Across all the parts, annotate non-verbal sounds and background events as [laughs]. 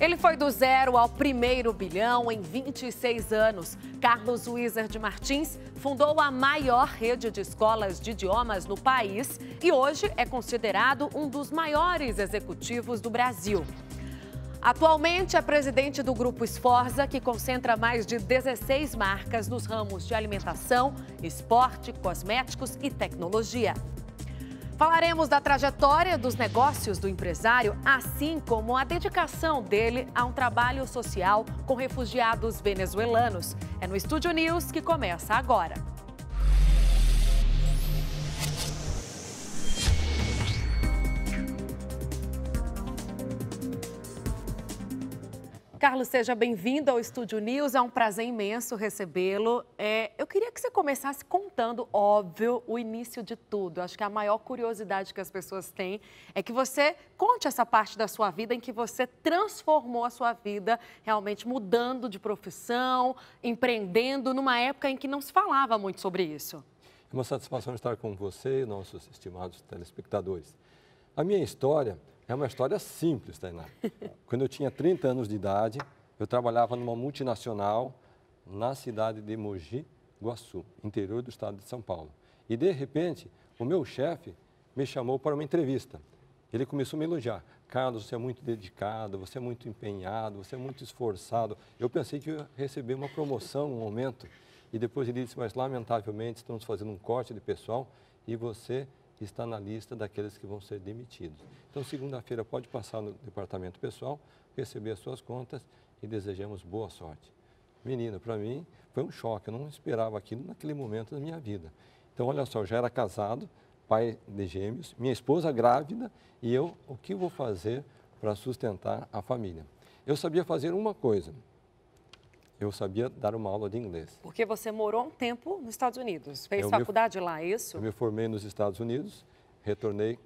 Ele foi do zero ao primeiro bilhão em 26 anos. Carlos Wizard Martins fundou a maior rede de escolas de idiomas no país e hoje é considerado um dos maiores executivos do Brasil. Atualmente é presidente do Grupo Esforza, que concentra mais de 16 marcas nos ramos de alimentação, esporte, cosméticos e tecnologia. Falaremos da trajetória dos negócios do empresário, assim como a dedicação dele a um trabalho social com refugiados venezuelanos. É no Estúdio News que começa agora. Carlos, seja bem-vindo ao Estúdio News. É um prazer imenso recebê-lo. É, eu queria que você começasse contando, óbvio, o início de tudo. Acho que a maior curiosidade que as pessoas têm é que você conte essa parte da sua vida em que você transformou a sua vida, realmente mudando de profissão, empreendendo, numa época em que não se falava muito sobre isso. É uma satisfação estar com você e nossos estimados telespectadores. A minha história é uma história simples, Tainá. [laughs] Quando eu tinha 30 anos de idade, eu trabalhava numa multinacional na cidade de Mogi Guaçu, interior do estado de São Paulo. E de repente, o meu chefe me chamou para uma entrevista. Ele começou a me elogiar. Carlos, você é muito dedicado, você é muito empenhado, você é muito esforçado. Eu pensei que eu ia receber uma promoção, um aumento. E depois ele disse, mas lamentavelmente estamos fazendo um corte de pessoal e você está na lista daqueles que vão ser demitidos. Então, segunda-feira pode passar no departamento pessoal, receber as suas contas e desejamos boa sorte. Menina, para mim foi um choque, eu não esperava aquilo naquele momento da minha vida. Então, olha só, eu já era casado, pai de gêmeos, minha esposa grávida e eu, o que vou fazer para sustentar a família? Eu sabia fazer uma coisa, eu sabia dar uma aula de inglês. Porque você morou um tempo nos Estados Unidos, fez eu faculdade me... lá, é isso? Eu me formei nos Estados Unidos, retornei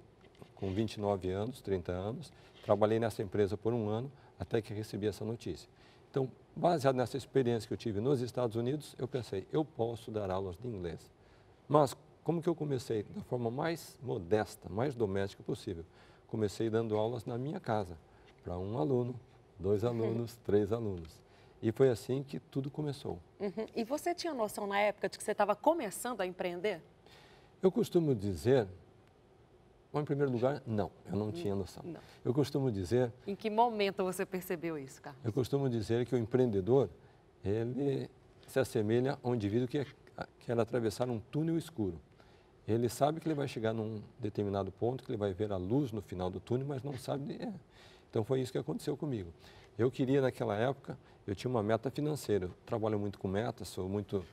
com 29 anos, 30 anos, trabalhei nessa empresa por um ano, até que recebi essa notícia. Então, baseado nessa experiência que eu tive nos Estados Unidos, eu pensei, eu posso dar aulas de inglês. Mas como que eu comecei? Da forma mais modesta, mais doméstica possível. Comecei dando aulas na minha casa, para um aluno, dois alunos, uhum. três alunos. E foi assim que tudo começou. Uhum. E você tinha noção na época de que você estava começando a empreender? Eu costumo dizer, bom, em primeiro lugar, não, eu não tinha noção. Não. Eu costumo dizer. Em que momento você percebeu isso, Carlos? Eu costumo dizer que o empreendedor, ele se assemelha a um indivíduo que é, quer atravessar um túnel escuro. Ele sabe que ele vai chegar num determinado ponto, que ele vai ver a luz no final do túnel, mas não sabe. É. Então foi isso que aconteceu comigo. Eu queria naquela época eu tinha uma meta financeira. Eu trabalho muito com metas, sou muito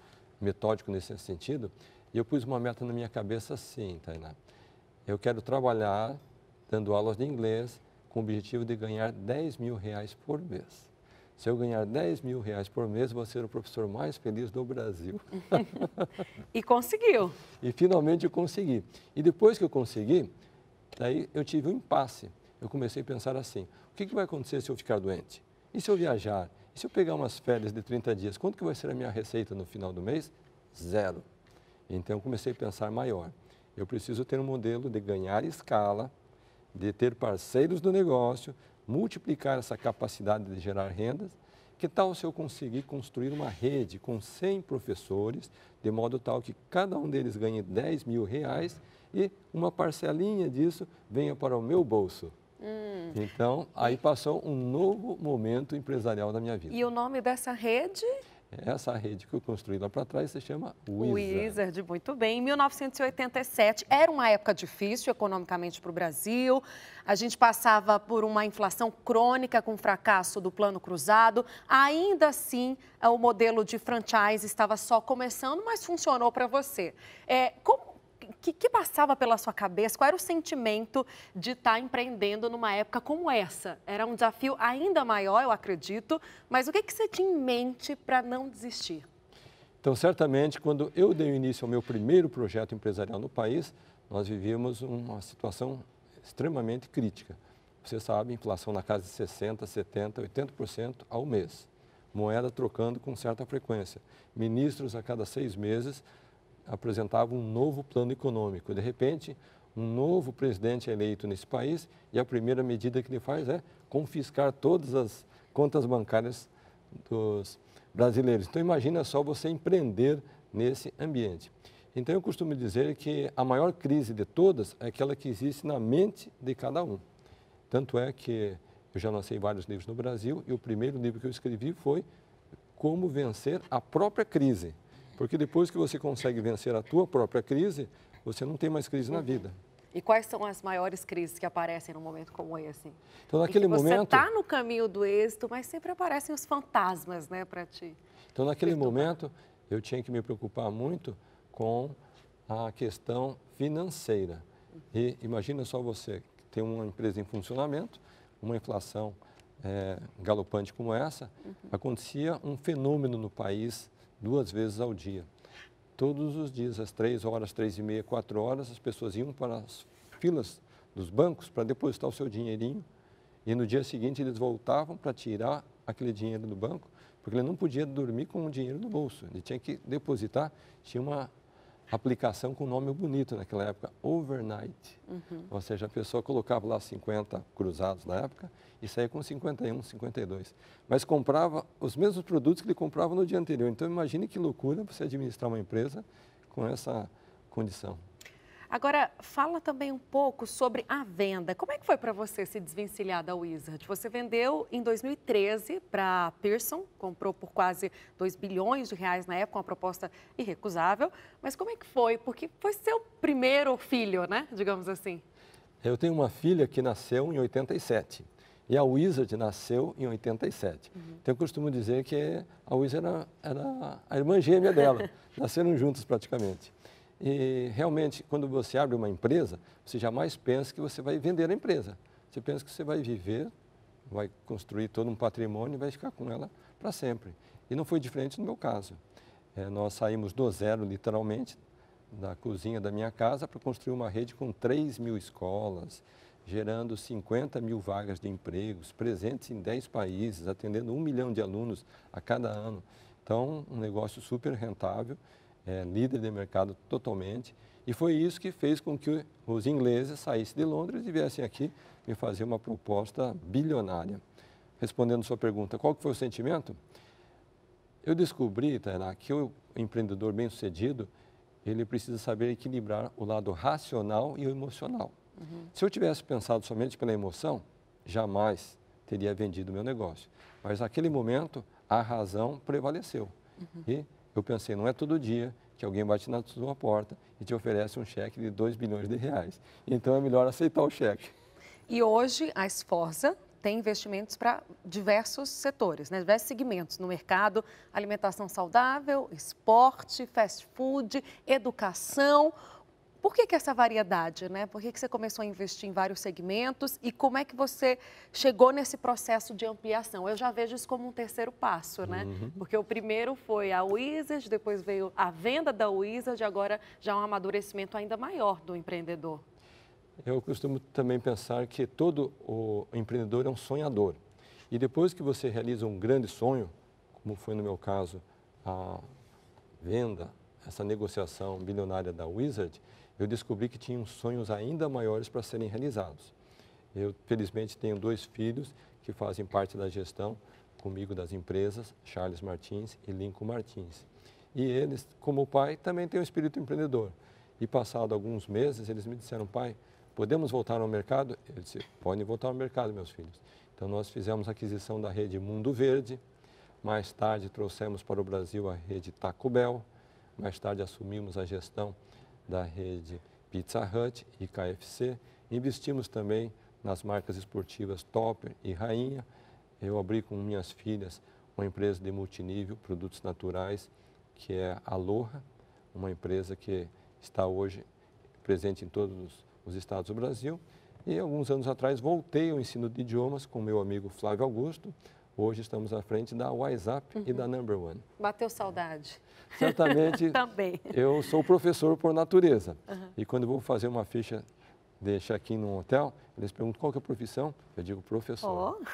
metódico nesse sentido. E eu pus uma meta na minha cabeça assim, Tainá. Eu quero trabalhar dando aulas de inglês com o objetivo de ganhar 10 mil reais por mês. Se eu ganhar 10 mil reais por mês, vou ser o professor mais feliz do Brasil. [laughs] e conseguiu. E finalmente eu consegui. E depois que eu consegui, daí eu tive um impasse. Eu comecei a pensar assim, o que, que vai acontecer se eu ficar doente? E se eu viajar? E se eu pegar umas férias de 30 dias, quanto que vai ser a minha receita no final do mês? Zero. Então, eu comecei a pensar maior. Eu preciso ter um modelo de ganhar escala, de ter parceiros do negócio, multiplicar essa capacidade de gerar rendas. Que tal se eu conseguir construir uma rede com 100 professores, de modo tal que cada um deles ganhe 10 mil reais e uma parcelinha disso venha para o meu bolso? Hum. Então, aí passou um novo momento empresarial da minha vida. E o nome dessa rede? É essa rede que eu construí lá para trás se chama Wizard. Wizard, muito bem. Em 1987, era uma época difícil economicamente para o Brasil. A gente passava por uma inflação crônica com o fracasso do plano cruzado. Ainda assim, é, o modelo de franchise estava só começando, mas funcionou para você. É, como que, que, passava pela sua cabeça? Qual era o sentimento de estar tá empreendendo numa época como essa? Era um desafio ainda maior, eu acredito, mas o que, que você tinha em mente para não desistir? Então, certamente, quando eu dei início ao meu primeiro projeto empresarial no país, nós vivíamos uma situação extremamente crítica. Você sabe, inflação na casa de 60%, 70%, 80% ao mês. Moeda trocando com certa frequência. Ministros a cada seis meses apresentava um novo plano econômico. De repente, um novo presidente é eleito nesse país e a primeira medida que ele faz é confiscar todas as contas bancárias dos brasileiros. Então, imagina só você empreender nesse ambiente. Então, eu costumo dizer que a maior crise de todas é aquela que existe na mente de cada um. Tanto é que eu já lancei vários livros no Brasil e o primeiro livro que eu escrevi foi Como Vencer a Própria Crise. Porque depois que você consegue vencer a tua própria crise, você não tem mais crise uhum. na vida. E quais são as maiores crises que aparecem num momento como esse? Então, naquele você momento. Você está no caminho do êxito, mas sempre aparecem os fantasmas, né, para ti. Então, naquele momento, eu tinha que me preocupar muito com a questão financeira. E imagina só você tem uma empresa em funcionamento, uma inflação é, galopante como essa, uhum. acontecia um fenômeno no país duas vezes ao dia. Todos os dias, às três horas, três e meia, quatro horas, as pessoas iam para as filas dos bancos para depositar o seu dinheirinho e no dia seguinte eles voltavam para tirar aquele dinheiro do banco, porque ele não podia dormir com o dinheiro no bolso, ele tinha que depositar, tinha uma aplicação com um nome bonito naquela época, overnight. Uhum. Ou seja, a pessoa colocava lá 50 cruzados na época e saía com 51, 52. Mas comprava os mesmos produtos que ele comprava no dia anterior. Então imagine que loucura você administrar uma empresa com essa condição. Agora, fala também um pouco sobre a venda. Como é que foi para você se desvencilhar da Wizard? Você vendeu em 2013 para a Pearson, comprou por quase 2 bilhões de reais na época, uma proposta irrecusável. Mas como é que foi? Porque foi seu primeiro filho, né? Digamos assim. Eu tenho uma filha que nasceu em 87 e a Wizard nasceu em 87. Uhum. Então eu costumo dizer que a Wizard era, era a irmã gêmea dela. [laughs] Nasceram juntos praticamente. E realmente, quando você abre uma empresa, você jamais pensa que você vai vender a empresa. Você pensa que você vai viver, vai construir todo um patrimônio e vai ficar com ela para sempre. E não foi diferente no meu caso. É, nós saímos do zero, literalmente, da cozinha da minha casa para construir uma rede com 3 mil escolas, gerando 50 mil vagas de empregos, presentes em 10 países, atendendo um milhão de alunos a cada ano. Então, um negócio super rentável é, líder de mercado totalmente. E foi isso que fez com que os ingleses saíssem de Londres e viessem aqui me fazer uma proposta bilionária. Respondendo sua pergunta, qual foi o sentimento? Eu descobri, Tainá, que o empreendedor bem-sucedido, ele precisa saber equilibrar o lado racional e o emocional. Uhum. Se eu tivesse pensado somente pela emoção, jamais teria vendido meu negócio. Mas naquele momento, a razão prevaleceu. Uhum. E eu pensei, não é todo dia que alguém bate na sua porta e te oferece um cheque de 2 bilhões de reais. Então é melhor aceitar o cheque. E hoje a Esforza tem investimentos para diversos setores, né? diversos segmentos no mercado: alimentação saudável, esporte, fast food, educação. Por que, que essa variedade, né? Por que, que você começou a investir em vários segmentos e como é que você chegou nesse processo de ampliação? Eu já vejo isso como um terceiro passo, né? Uhum. Porque o primeiro foi a Wizard, depois veio a venda da Wizard, agora já é um amadurecimento ainda maior do empreendedor. Eu costumo também pensar que todo o empreendedor é um sonhador. E depois que você realiza um grande sonho, como foi no meu caso, a venda, essa negociação bilionária da Wizard, eu descobri que tinha sonhos ainda maiores para serem realizados. Eu, felizmente, tenho dois filhos que fazem parte da gestão comigo das empresas, Charles Martins e Lincoln Martins. E eles, como pai, também têm um espírito empreendedor. E passado alguns meses, eles me disseram, pai, podemos voltar ao mercado? Eu disse, podem voltar ao mercado, meus filhos. Então, nós fizemos a aquisição da rede Mundo Verde, mais tarde trouxemos para o Brasil a rede Taco Bell, mais tarde assumimos a gestão da rede Pizza Hut e KFC. Investimos também nas marcas esportivas Topper e Rainha. Eu abri com minhas filhas uma empresa de multinível, produtos naturais, que é a Aloha, uma empresa que está hoje presente em todos os estados do Brasil. E alguns anos atrás voltei ao ensino de idiomas com meu amigo Flávio Augusto, Hoje estamos à frente da WhatsApp uhum. e da Number One. Bateu saudade. Certamente. [laughs] Também. Eu sou professor por natureza. Uhum. E quando vou fazer uma ficha, deixa aqui num hotel, eles perguntam qual que é a profissão, eu digo professor. Oh. [laughs]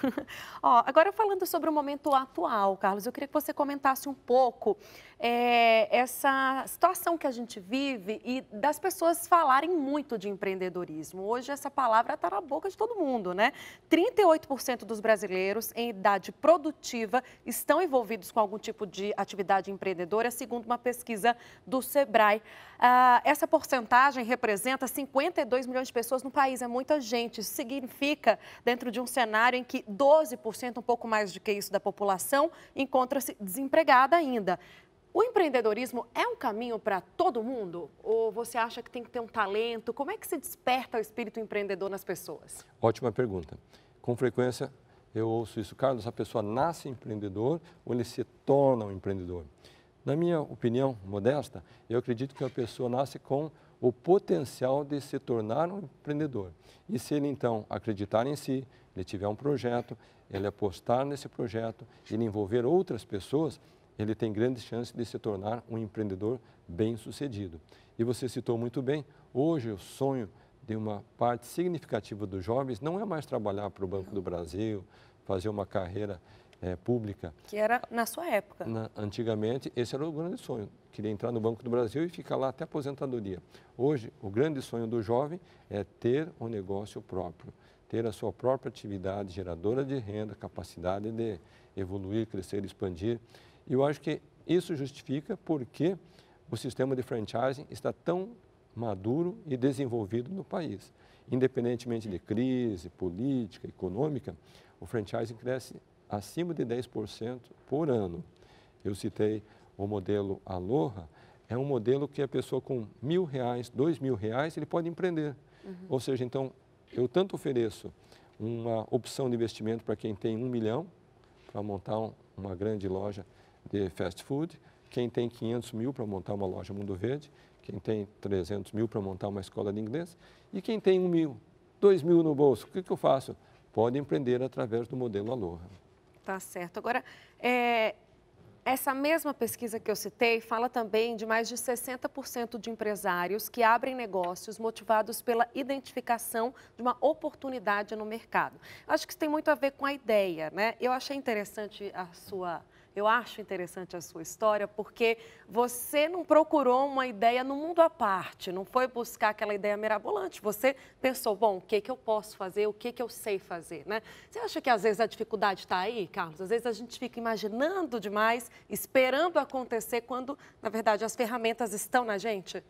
oh. agora falando sobre o momento atual, Carlos, eu queria que você comentasse um pouco é, essa situação que a gente vive e das pessoas falarem muito de empreendedorismo. Hoje essa palavra está na boca de todo mundo, né? 38% dos brasileiros em idade produtiva estão envolvidos com algum tipo de atividade empreendedora, segundo uma pesquisa do Sebrae. Ah, essa porcentagem representa 52 milhões de pessoas no país, é muita gente. Isso significa, dentro de um cenário em que 12%, um pouco mais do que isso, da população encontra-se desempregada ainda. O empreendedorismo é um caminho para todo mundo? Ou você acha que tem que ter um talento? Como é que se desperta o espírito empreendedor nas pessoas? Ótima pergunta. Com frequência eu ouço isso, Carlos, a pessoa nasce empreendedor ou ele se torna um empreendedor? Na minha opinião modesta, eu acredito que a pessoa nasce com o potencial de se tornar um empreendedor. E se ele então acreditar em si, ele tiver um projeto, ele apostar nesse projeto, ele envolver outras pessoas, ele tem grandes chances de se tornar um empreendedor bem-sucedido. E você citou muito bem, hoje o sonho de uma parte significativa dos jovens não é mais trabalhar para o Banco do Brasil, fazer uma carreira é, pública. Que era na sua época. Na, antigamente, esse era o grande sonho. Queria entrar no Banco do Brasil e ficar lá até a aposentadoria. Hoje, o grande sonho do jovem é ter um negócio próprio, ter a sua própria atividade geradora de renda, capacidade de evoluir, crescer, expandir. E eu acho que isso justifica porque o sistema de franchising está tão maduro e desenvolvido no país. Independentemente de crise política, econômica, o franchising cresce acima de 10% por ano. Eu citei o modelo Aloha, é um modelo que a pessoa com mil reais, dois mil reais, ele pode empreender. Uhum. Ou seja, então, eu tanto ofereço uma opção de investimento para quem tem um milhão, para montar uma grande loja de fast food, quem tem 500 mil para montar uma loja Mundo Verde, quem tem 300 mil para montar uma escola de inglês, e quem tem um mil, dois mil no bolso, o que, que eu faço? Pode empreender através do modelo Aloha. Tá certo. Agora, é, essa mesma pesquisa que eu citei fala também de mais de 60% de empresários que abrem negócios motivados pela identificação de uma oportunidade no mercado. Acho que isso tem muito a ver com a ideia, né? Eu achei interessante a sua eu acho interessante a sua história porque você não procurou uma ideia no mundo à parte, não foi buscar aquela ideia mirabolante. Você pensou, bom, o que, que eu posso fazer, o que, que eu sei fazer, né? Você acha que às vezes a dificuldade está aí, Carlos? Às vezes a gente fica imaginando demais, esperando acontecer, quando, na verdade, as ferramentas estão na gente?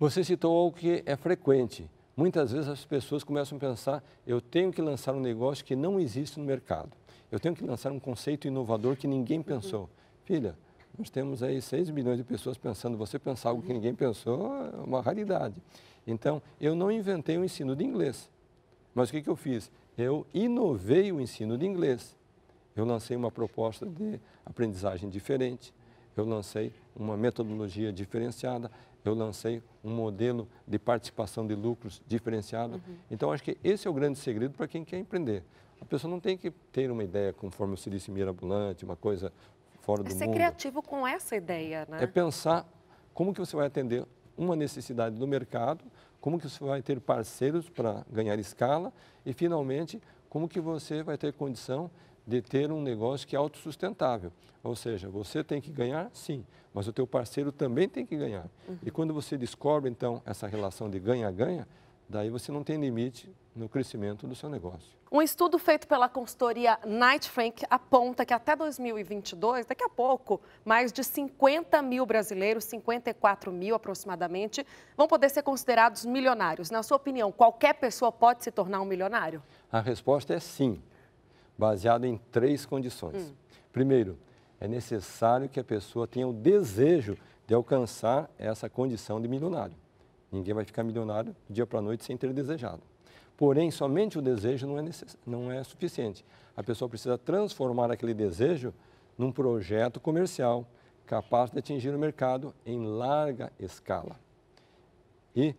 Você citou algo que é frequente. Muitas vezes as pessoas começam a pensar, eu tenho que lançar um negócio que não existe no mercado. Eu tenho que lançar um conceito inovador que ninguém pensou. Filha, nós temos aí 6 milhões de pessoas pensando, você pensar algo que ninguém pensou é uma raridade. Então, eu não inventei o ensino de inglês. Mas o que, que eu fiz? Eu inovei o ensino de inglês. Eu lancei uma proposta de aprendizagem diferente, eu lancei uma metodologia diferenciada, eu lancei um modelo de participação de lucros diferenciado. Uhum. Então, acho que esse é o grande segredo para quem quer empreender. A pessoa não tem que ter uma ideia, conforme eu disse, mirabolante, uma coisa fora é do mundo. É ser criativo com essa ideia, né? É pensar como que você vai atender uma necessidade do mercado, como que você vai ter parceiros para ganhar escala e, finalmente, como que você vai ter condição de ter um negócio que é autossustentável. Ou seja, você tem que ganhar, sim, mas o teu parceiro também tem que ganhar. Uhum. E quando você descobre, então, essa relação de ganha-ganha, daí você não tem limite no crescimento do seu negócio. Um estudo feito pela consultoria Knight Frank aponta que até 2022, daqui a pouco, mais de 50 mil brasileiros, 54 mil aproximadamente, vão poder ser considerados milionários. Na sua opinião, qualquer pessoa pode se tornar um milionário? A resposta é sim, baseada em três condições. Hum. Primeiro, é necessário que a pessoa tenha o desejo de alcançar essa condição de milionário. Ninguém vai ficar milionário dia para noite sem ter desejado. Porém, somente o desejo não é, necess... não é suficiente. A pessoa precisa transformar aquele desejo num projeto comercial capaz de atingir o mercado em larga escala. E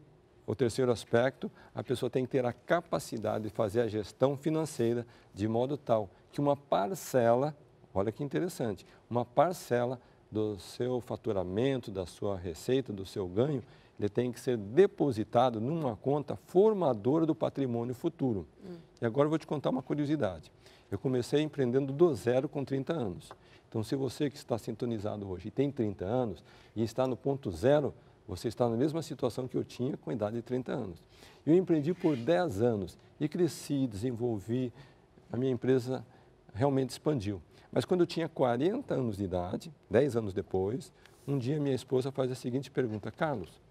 o terceiro aspecto, a pessoa tem que ter a capacidade de fazer a gestão financeira de modo tal que uma parcela, olha que interessante, uma parcela do seu faturamento, da sua receita, do seu ganho, ele tem que ser depositado numa conta formadora do patrimônio futuro. Hum. E agora eu vou te contar uma curiosidade. Eu comecei empreendendo do zero com 30 anos. Então, se você que está sintonizado hoje tem 30 anos e está no ponto zero, você está na mesma situação que eu tinha com a idade de 30 anos. Eu empreendi por 10 anos e cresci, desenvolvi, a minha empresa realmente expandiu. Mas quando eu tinha 40 anos de idade, 10 anos depois, um dia minha esposa faz a seguinte pergunta: Carlos,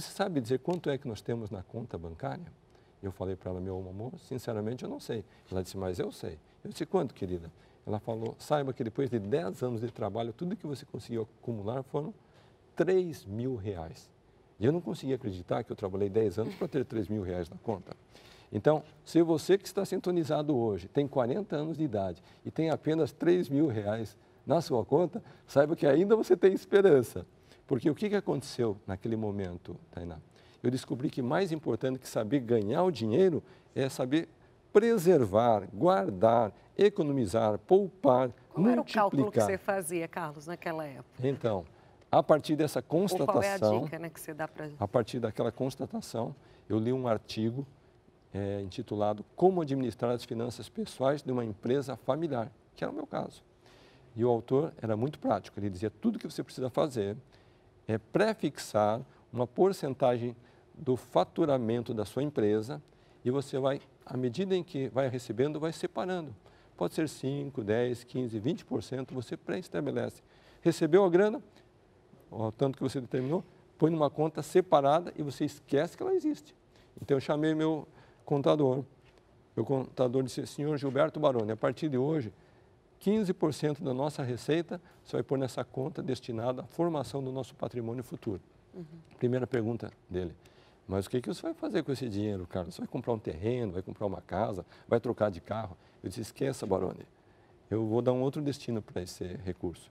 você sabe dizer quanto é que nós temos na conta bancária? Eu falei para ela, meu amor, sinceramente eu não sei. Ela disse, mas eu sei. Eu disse, quanto, querida? Ela falou, saiba que depois de 10 anos de trabalho, tudo que você conseguiu acumular foram 3 mil reais. E eu não conseguia acreditar que eu trabalhei 10 anos para ter 3 mil reais na conta. Então, se você que está sintonizado hoje tem 40 anos de idade e tem apenas 3 mil reais na sua conta, saiba que ainda você tem esperança. Porque o que, que aconteceu naquele momento, Tainá? Eu descobri que mais importante que saber ganhar o dinheiro é saber preservar, guardar, economizar, poupar, Qual multiplicar. Qual era o cálculo que você fazia, Carlos, naquela época? Então, a partir dessa constatação... qual é a dica né, que você dá para A partir daquela constatação, eu li um artigo é, intitulado Como Administrar as Finanças Pessoais de uma Empresa Familiar, que era o meu caso. E o autor era muito prático, ele dizia tudo o que você precisa fazer, é prefixar uma porcentagem do faturamento da sua empresa e você vai, à medida em que vai recebendo, vai separando. Pode ser 5, 10, 15, 20%, você pré-estabelece. Recebeu a grana, o tanto que você determinou, põe numa conta separada e você esquece que ela existe. Então eu chamei meu contador. Meu contador disse, senhor Gilberto Baroni, a partir de hoje, 15% da nossa receita você vai pôr nessa conta destinada à formação do nosso patrimônio futuro. Uhum. Primeira pergunta dele. Mas o que, que você vai fazer com esse dinheiro, Carlos? Você vai comprar um terreno, vai comprar uma casa, vai trocar de carro? Eu disse, esqueça, Barone. Eu vou dar um outro destino para esse recurso.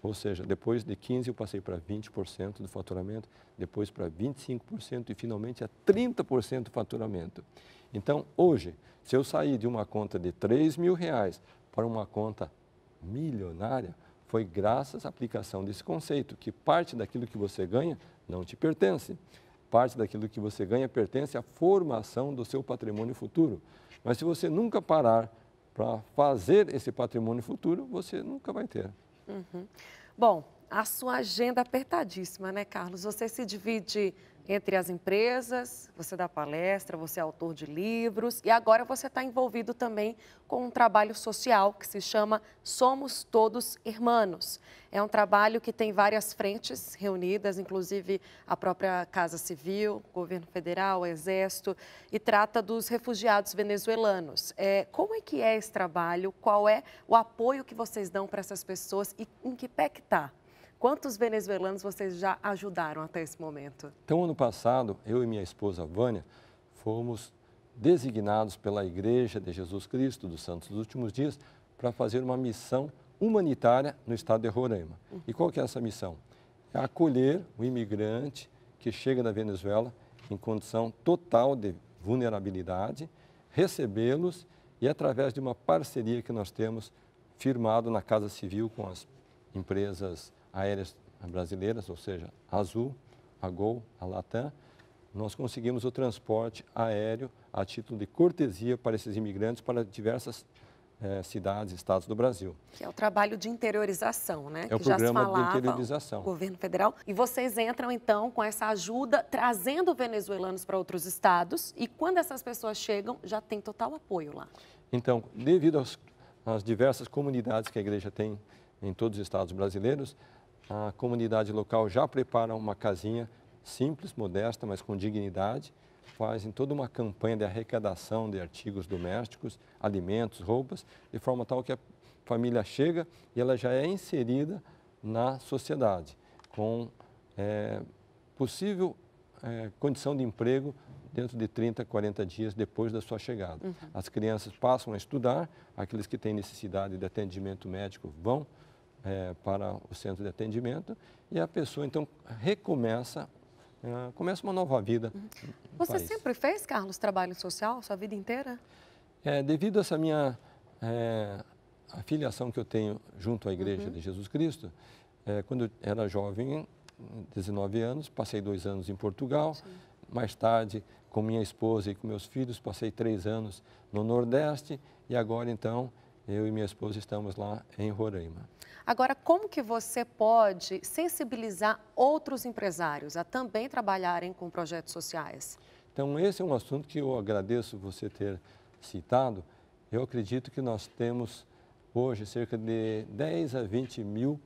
Ou seja, depois de 15% eu passei para 20% do faturamento, depois para 25% e finalmente a 30% do faturamento. Então, hoje, se eu sair de uma conta de 3 mil reais para uma conta milionária foi graças à aplicação desse conceito, que parte daquilo que você ganha não te pertence. Parte daquilo que você ganha pertence à formação do seu patrimônio futuro. Mas se você nunca parar para fazer esse patrimônio futuro, você nunca vai ter. Uhum. Bom, a sua agenda apertadíssima, né, Carlos? Você se divide entre as empresas, você dá palestra, você é autor de livros e agora você está envolvido também com um trabalho social que se chama Somos Todos Irmãos. É um trabalho que tem várias frentes reunidas, inclusive a própria Casa Civil, Governo Federal, Exército, e trata dos refugiados venezuelanos. É, como é que é esse trabalho? Qual é o apoio que vocês dão para essas pessoas e em que pé que está? Quantos venezuelanos vocês já ajudaram até esse momento? Então, ano passado, eu e minha esposa Vânia fomos designados pela Igreja de Jesus Cristo dos Santos dos Últimos Dias para fazer uma missão humanitária no estado de Roraima. E qual que é essa missão? É acolher o imigrante que chega da Venezuela em condição total de vulnerabilidade, recebê-los e através de uma parceria que nós temos firmado na Casa Civil com as empresas aéreas brasileiras, ou seja, a Azul, a Gol, a Latam, nós conseguimos o transporte aéreo a título de cortesia para esses imigrantes para diversas eh, cidades, estados do Brasil. Que é o trabalho de interiorização, né? É que o programa de interiorização. Governo federal. E vocês entram então com essa ajuda, trazendo venezuelanos para outros estados. E quando essas pessoas chegam, já tem total apoio lá. Então, devido às diversas comunidades que a igreja tem em todos os estados brasileiros, a comunidade local já prepara uma casinha simples, modesta, mas com dignidade, fazem toda uma campanha de arrecadação de artigos domésticos, alimentos, roupas, de forma tal que a família chega e ela já é inserida na sociedade, com é, possível é, condição de emprego dentro de 30, 40 dias depois da sua chegada. Uhum. As crianças passam a estudar, aqueles que têm necessidade de atendimento médico vão é, para o centro de atendimento e a pessoa então recomeça, é, começa uma nova vida. Você país. sempre fez, Carlos, trabalho social, sua vida inteira? É, devido a essa minha é, afiliação que eu tenho junto à Igreja uhum. de Jesus Cristo, é, quando eu era jovem, 19 anos, passei dois anos em Portugal, Sim. mais tarde com minha esposa e com meus filhos, passei três anos no Nordeste e agora então eu e minha esposa estamos lá em Roraima. Agora, como que você pode sensibilizar outros empresários a também trabalharem com projetos sociais? Então, esse é um assunto que eu agradeço você ter citado. Eu acredito que nós temos hoje cerca de 10 a 20 mil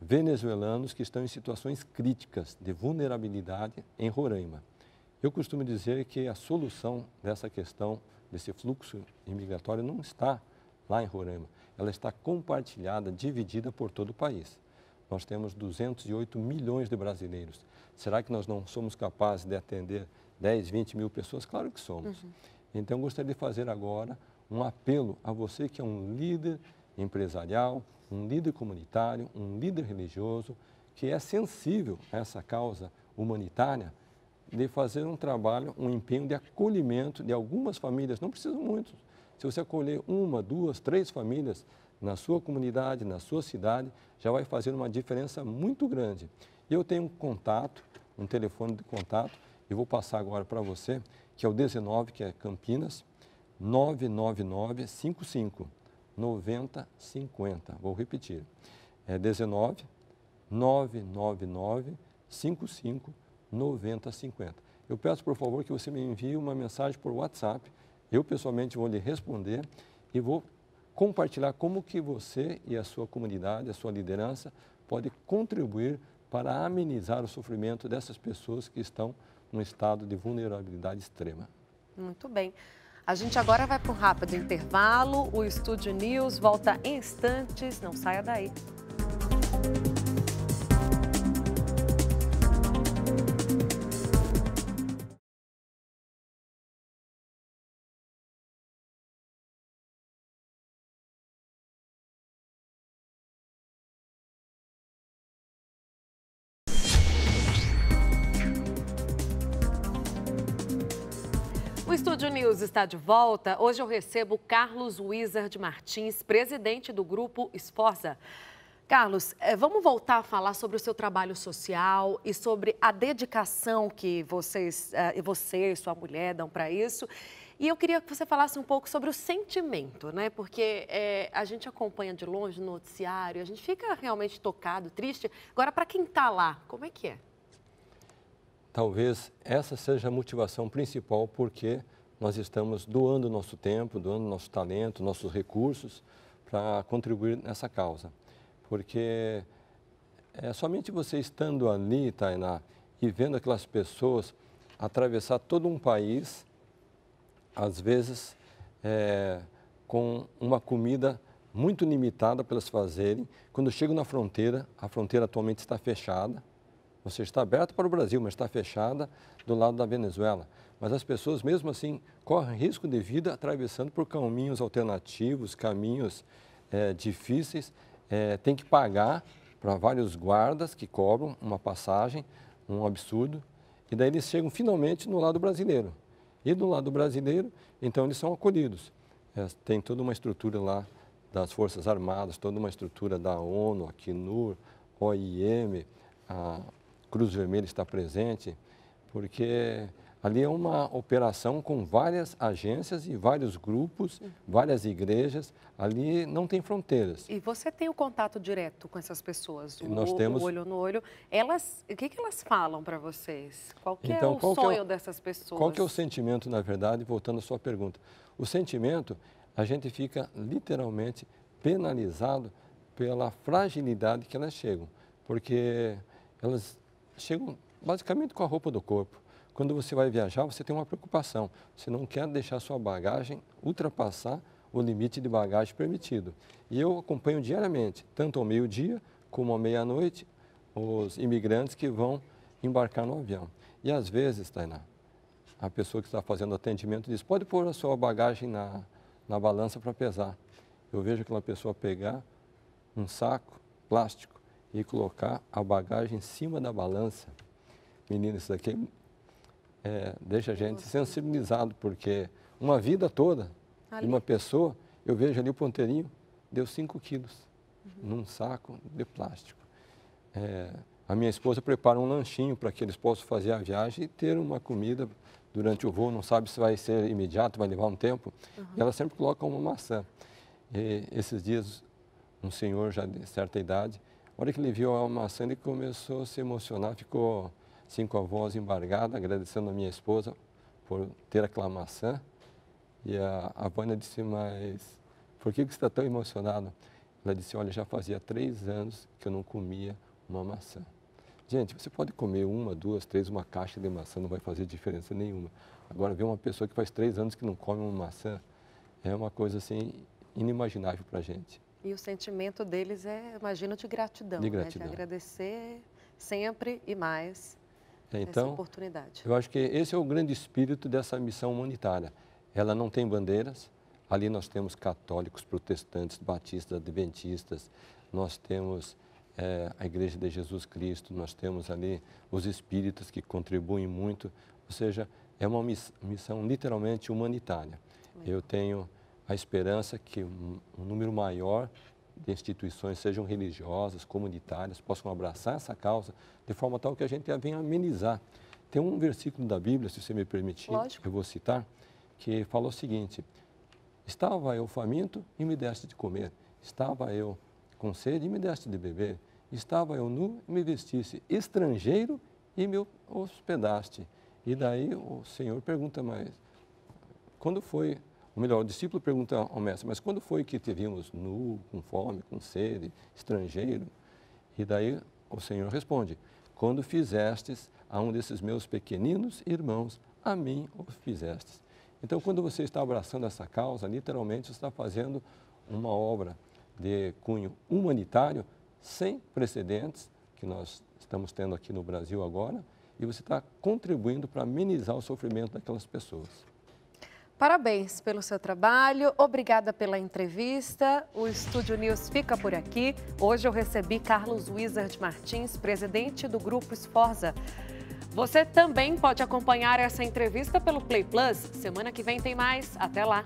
venezuelanos que estão em situações críticas de vulnerabilidade em Roraima. Eu costumo dizer que a solução dessa questão, desse fluxo imigratório, não está lá em Roraima, ela está compartilhada, dividida por todo o país. Nós temos 208 milhões de brasileiros. Será que nós não somos capazes de atender 10, 20 mil pessoas? Claro que somos. Uhum. Então, gostaria de fazer agora um apelo a você que é um líder empresarial, um líder comunitário, um líder religioso, que é sensível a essa causa humanitária, de fazer um trabalho, um empenho de acolhimento de algumas famílias, não precisam muitos, se você acolher uma, duas, três famílias na sua comunidade, na sua cidade, já vai fazer uma diferença muito grande. Eu tenho um contato, um telefone de contato, e vou passar agora para você, que é o 19, que é Campinas, 999 9050. Vou repetir. É 19 999 55 9050. Eu peço, por favor, que você me envie uma mensagem por WhatsApp eu pessoalmente vou lhe responder e vou compartilhar como que você e a sua comunidade, a sua liderança pode contribuir para amenizar o sofrimento dessas pessoas que estão num estado de vulnerabilidade extrema. Muito bem. A gente agora vai para um rápido intervalo. O Estúdio News volta em instantes. Não saia daí. está de volta. Hoje eu recebo Carlos Wizard Martins, presidente do Grupo Esforça. Carlos, eh, vamos voltar a falar sobre o seu trabalho social e sobre a dedicação que vocês, eh, você e sua mulher dão para isso. E eu queria que você falasse um pouco sobre o sentimento, né? Porque é, a gente acompanha de longe no noticiário, a gente fica realmente tocado, triste. Agora, para quem está lá, como é que é? Talvez essa seja a motivação principal porque nós estamos doando nosso tempo, doando nosso talento, nossos recursos para contribuir nessa causa. Porque é somente você estando ali, Tainá, e vendo aquelas pessoas atravessar todo um país, às vezes é, com uma comida muito limitada para elas fazerem. Quando chegam na fronteira, a fronteira atualmente está fechada, ou seja, está aberta para o Brasil, mas está fechada do lado da Venezuela. Mas as pessoas, mesmo assim, correm risco de vida atravessando por caminhos alternativos, caminhos é, difíceis. É, tem que pagar para vários guardas que cobram uma passagem, um absurdo. E daí eles chegam finalmente no lado brasileiro. E do lado brasileiro, então, eles são acolhidos. É, tem toda uma estrutura lá das Forças Armadas, toda uma estrutura da ONU, a OIM, a Cruz Vermelha está presente, porque ali é uma operação com várias agências e vários grupos, uhum. várias igrejas. Ali não tem fronteiras. E você tem o contato direto com essas pessoas? O, Nós temos... o olho no olho. Elas, o que, que elas falam para vocês? Qual que é então, é o qual é sonho é o... dessas pessoas? Qual que é o sentimento, na verdade, voltando à sua pergunta? O sentimento, a gente fica literalmente penalizado pela fragilidade que elas chegam, porque elas chegam basicamente com a roupa do corpo. Quando você vai viajar, você tem uma preocupação. Você não quer deixar sua bagagem ultrapassar o limite de bagagem permitido. E eu acompanho diariamente, tanto ao meio-dia como à meia-noite, os imigrantes que vão embarcar no avião. E às vezes, Tainá, a pessoa que está fazendo atendimento diz: pode pôr a sua bagagem na, na balança para pesar. Eu vejo aquela pessoa pegar um saco plástico e colocar a bagagem em cima da balança. Menino, isso daqui é, deixa a gente sensibilizado, porque uma vida toda ali. de uma pessoa, eu vejo ali o ponteirinho, deu 5 quilos uhum. num saco de plástico. É, a minha esposa prepara um lanchinho para que eles possam fazer a viagem e ter uma comida durante o voo, não sabe se vai ser imediato, vai levar um tempo. Uhum. E ela sempre coloca uma maçã. E esses dias, um senhor já de certa idade, a hora que ele viu a maçã ele começou a se emocionar, ficou assim com a voz embargada, agradecendo a minha esposa por ter aquela maçã. E a, a Vânia disse, mas por que, que você está tão emocionado? Ela disse, olha, já fazia três anos que eu não comia uma maçã. Gente, você pode comer uma, duas, três, uma caixa de maçã, não vai fazer diferença nenhuma. Agora, ver uma pessoa que faz três anos que não come uma maçã é uma coisa assim inimaginável para a gente. E o sentimento deles é, imagino, de gratidão, de, gratidão. Né? de agradecer sempre e mais é, então, essa oportunidade. Eu acho que esse é o grande espírito dessa missão humanitária. Ela não tem bandeiras. Ali nós temos católicos, protestantes, batistas, adventistas, nós temos é, a Igreja de Jesus Cristo, nós temos ali os espíritas que contribuem muito. Ou seja, é uma missão literalmente humanitária. Eu tenho a esperança que um, um número maior de instituições, sejam religiosas, comunitárias, possam abraçar essa causa de forma tal que a gente a venha amenizar. Tem um versículo da Bíblia, se você me permitir, Lógico. eu vou citar, que fala o seguinte: Estava eu faminto e me deste de comer, estava eu com sede e me deste de beber, estava eu nu e me vestisse estrangeiro e me hospedaste. E daí o Senhor pergunta mais: Quando foi ou melhor, o discípulo pergunta ao mestre, mas quando foi que te vimos nu, com fome, com sede, estrangeiro? E daí o Senhor responde, quando fizestes a um desses meus pequeninos irmãos, a mim o fizestes. Então, quando você está abraçando essa causa, literalmente você está fazendo uma obra de cunho humanitário sem precedentes, que nós estamos tendo aqui no Brasil agora, e você está contribuindo para minimizar o sofrimento daquelas pessoas. Parabéns pelo seu trabalho, obrigada pela entrevista. O Estúdio News fica por aqui. Hoje eu recebi Carlos Wizard Martins, presidente do Grupo Esforza. Você também pode acompanhar essa entrevista pelo Play Plus. Semana que vem tem mais. Até lá!